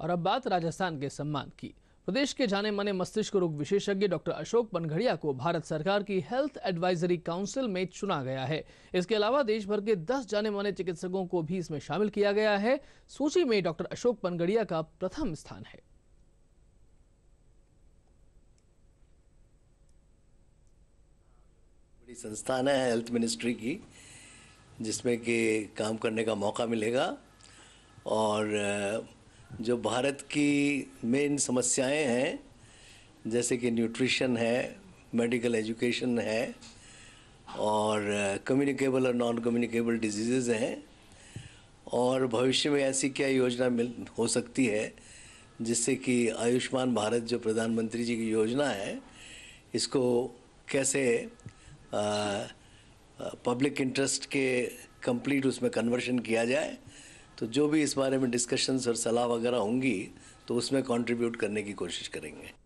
और अब बात राजस्थान के सम्मान की प्रदेश के जाने माने मस्तिष्क रोग विशेषज्ञ डॉक्टर अशोक बनघड़िया को भारत सरकार की हेल्थ एडवाइजरी काउंसिल में चुना गया है इसके अलावा देश भर के 10 जाने माने चिकित्सकों को भी इसमें शामिल किया गया है सूची में डॉक्टर अशोक बनघड़िया का प्रथम स्थान है बड़ी संस्थान है हेल्थ मिनिस्ट्री की जिसमें कि काम करने का मौका मिलेगा और जो भारत की मेन समस्याएं हैं जैसे कि न्यूट्रिशन है मेडिकल एजुकेशन है और कम्युनिकेबल और नॉन कम्युनिकेबल डिजीज़ हैं और भविष्य में ऐसी क्या योजना मिल हो सकती है जिससे कि आयुष्मान भारत जो प्रधानमंत्री जी की योजना है इसको कैसे आ, पब्लिक इंटरेस्ट के कंप्लीट उसमें कन्वर्शन किया जाए तो जो भी इस बारे में डिस्कशंस और सलाह वगैरह होंगी तो उसमें कंट्रीब्यूट करने की कोशिश करेंगे